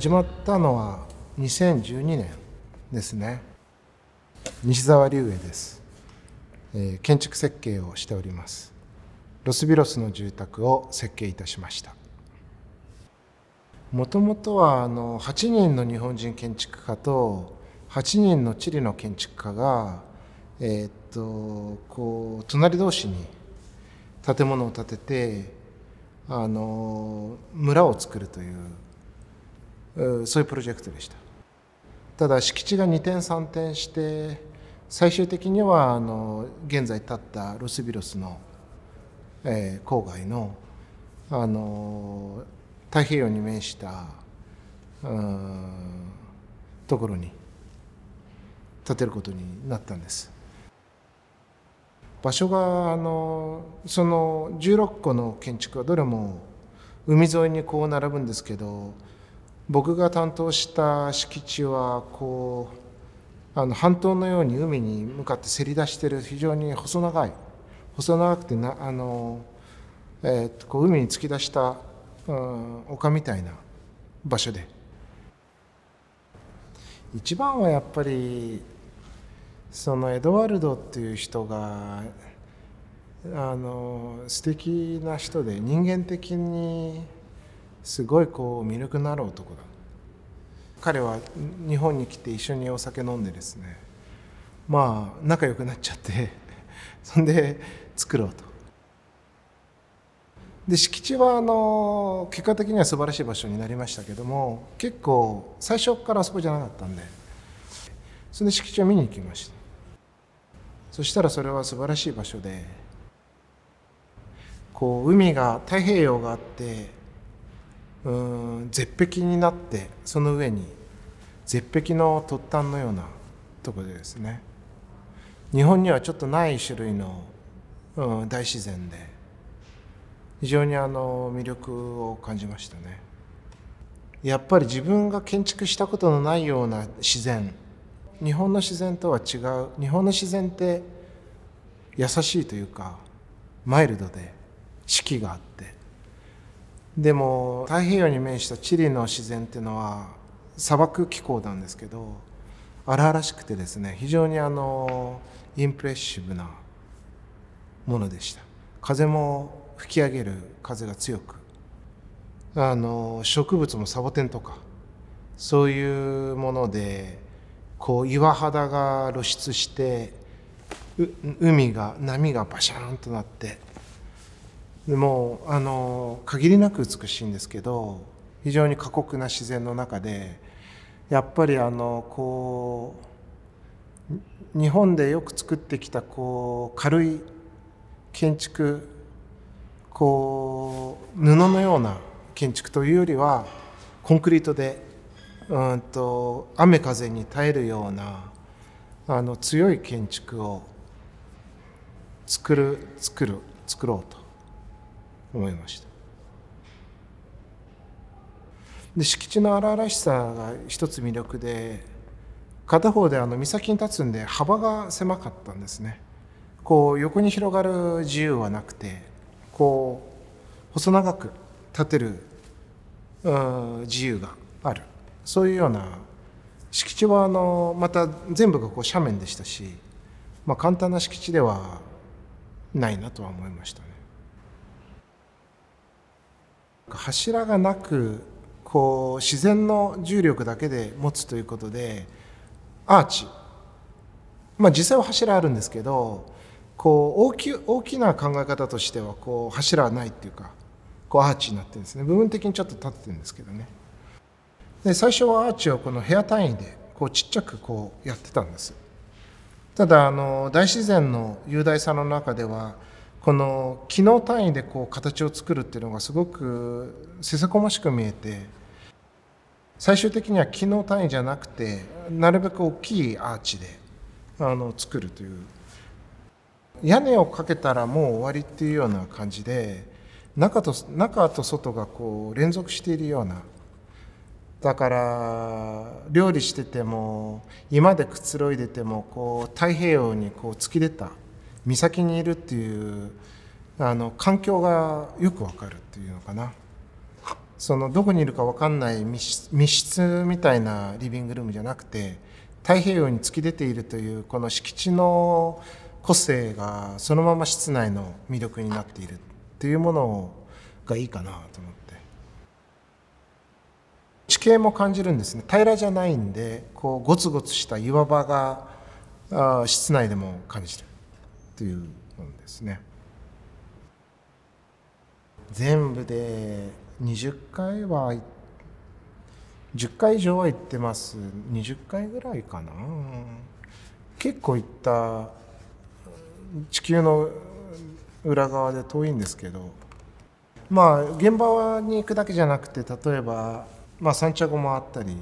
始まったのは2012年ですね西沢隆英です、えー、建築設計をしておりますロスビロスの住宅を設計いたしましたもともとはあの8人の日本人建築家と8人のチリの建築家が、えー、っとこう隣同士に建物を建ててあの村を作るというそういうプロジェクトでしたただ敷地が2点3点して最終的にはあの現在建ったロスビロスの、えー、郊外のあの太平洋に面したところに建てることになったんです場所があのその16個の建築はどれも海沿いにこう並ぶんですけど僕が担当した敷地はこうあの半島のように海に向かってせり出してる非常に細長い細長くてなあの、えー、とこう海に突き出した、うん、丘みたいな場所で一番はやっぱりそのエドワルドっていう人があの素敵な人で人間的にすごいこう魅力のある男だ彼は日本に来て一緒にお酒飲んでですねまあ仲良くなっちゃって そんで作ろうとで敷地はあの結果的には素晴らしい場所になりましたけども結構最初からあそこじゃなかったんでそれで敷地を見に行きましたそしたらそれは素晴らしい場所でこう海が太平洋があってうん絶壁になってその上に絶壁の突端のようなとこでですね日本にはちょっとない種類の、うん、大自然で非常にあの魅力を感じましたねやっぱり自分が建築したことのないような自然日本の自然とは違う日本の自然って優しいというかマイルドで四季があってでも太平洋に面したチリの自然っていうのは砂漠気候なんですけど荒々しくてですね非常にあのインプレッシブなものでした風も吹き上げる風が強くあの植物もサボテンとかそういうものでこう岩肌が露出して海が波がバシャーンとなってもうあの限りなく美しいんですけど非常に過酷な自然の中でやっぱりあのこう日本でよく作ってきたこう軽い建築こう布のような建築というよりはコンクリートでうんと雨風に耐えるようなあの強い建築を作る作る作ろうと。思いましたで敷地の荒々しさが一つ魅力で片方であの岬に立つんで幅が狭かったんですねこう横に広がる自由はなくてこう細長く立てる自由があるそういうような敷地はあのまた全部がこう斜面でしたし、まあ、簡単な敷地ではないなとは思いましたね。柱がなくこう自然の重力だけで持つということでアーチまあ実際は柱あるんですけどこう大き大きな考え方としてはこう柱はないっていうかこうアーチになってるんですね部分的にちょっと立ってるんですけどねで最初はアーチをこの部屋単位でこうちっちゃくこうやってたんですただあの大自然の雄大さの中ではこの機能単位でこう形を作るっていうのがすごくせせこましく見えて最終的には機能単位じゃなくてなるべく大きいアーチであの作るという屋根をかけたらもう終わりっていうような感じで中と中と外がこう連続しているようなだから料理してても今でくつろいでてもこう太平洋にこう突き出た。岬にいるっていうあの環境がよくわかるっていうのかなそのどこにいるかわかんない密室みたいなリビングルームじゃなくて太平洋に突き出ているというこの敷地の個性がそのまま室内の魅力になっているっていうものがいいかなと思って地形も感じるんですね平らじゃないんでこうゴツゴツした岩場が室内でも感じる。ていうもんですね全部で20回は10回以上は行ってます20回ぐらいかな結構行った地球の裏側で遠いんですけどまあ現場に行くだけじゃなくて例えば、まあ、サンチャゴもあったり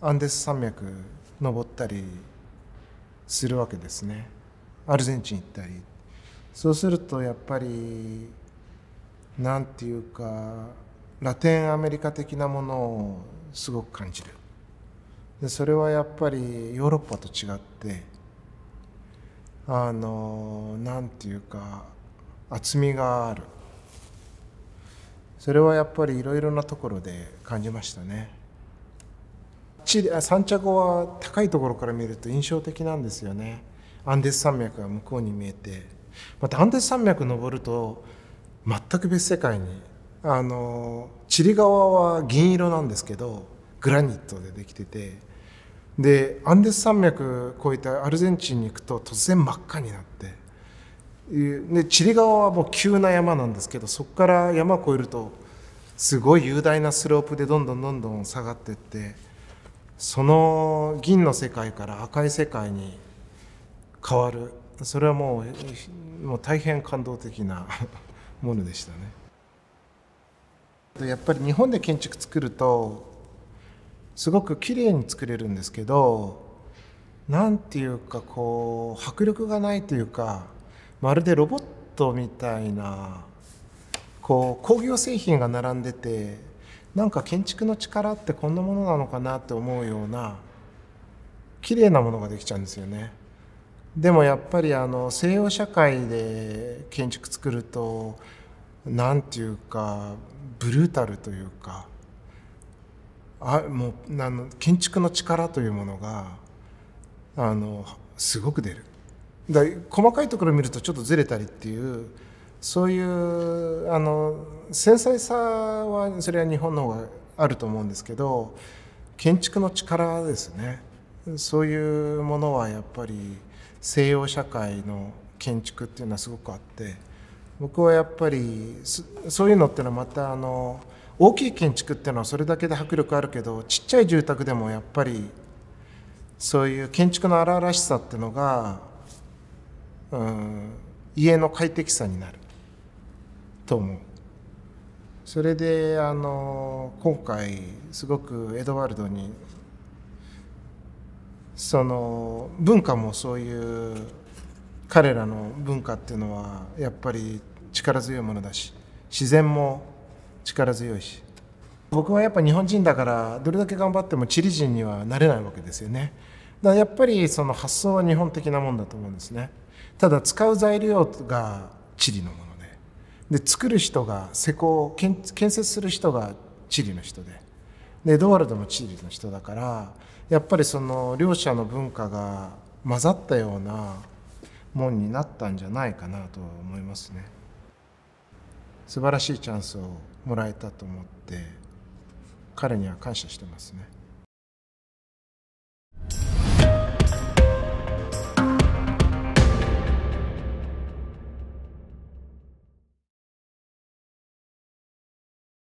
アンデス山脈登ったりするわけですね。アルゼンチン行ったりそうするとやっぱり何て言うかラテンアメリカ的なものをすごく感じるでそれはやっぱりヨーロッパと違ってあの何て言うか厚みがあるそれはやっぱりいろいろなところで感じましたねチリサンチは高いところから見ると印象的なんですよねアンデス山脈が向こうに見えてまたアンデス山脈登ると全く別世界にあのチリ側は銀色なんですけどグラニットでできててでアンデス山脈越えてアルゼンチンに行くと突然真っ赤になってでチリ側はもう急な山なんですけどそこから山越えるとすごい雄大なスロープでどんどんどんどん下がってってその銀の世界から赤い世界に変わるそれはもうもう大変感動的な ものでしたね。やっぱり日本で建築作るとすごく綺麗に作れるんですけど何ていうかこう迫力がないというかまるでロボットみたいなこう工業製品が並んでてなんか建築の力ってこんなものなのかなって思うような綺麗なものができちゃうんですよね。でもやっぱりあの西洋社会で建築作ると何て言うかブルータルというかあもうあの建築の力というものがあのすごく出るだ細かいところ見るとちょっとずれたりっていうそういうあの繊細さはそれは日本の方があると思うんですけど建築の力ですねそういうものはやっぱり西洋社会の建築っていうのはすごくあって僕はやっぱりそういうのってのはまたあの大きい建築っていうのはそれだけで迫力あるけどちっちゃい住宅でもやっぱりそういう建築の荒々しさっていうのが、うん、家の快適さになると思う。それであの今回すごくエドワルドにその文化もそういう彼らの文化っていうのはやっぱり力強いものだし自然も力強いし僕はやっぱ日本人だからどれだけ頑張ってもチリ人にはなれないわけですよねだからやっぱりその発想は日本的なもんだと思うんですねただ使う材料がチリのものでで作る人が施工建設する人がチリの人ででエドワルドもチリの人だからやっぱりその両者の文化が混ざったようなもんになったんじゃないかなと思いますね素晴らしいチャンスをもらえたと思って彼には感謝してますね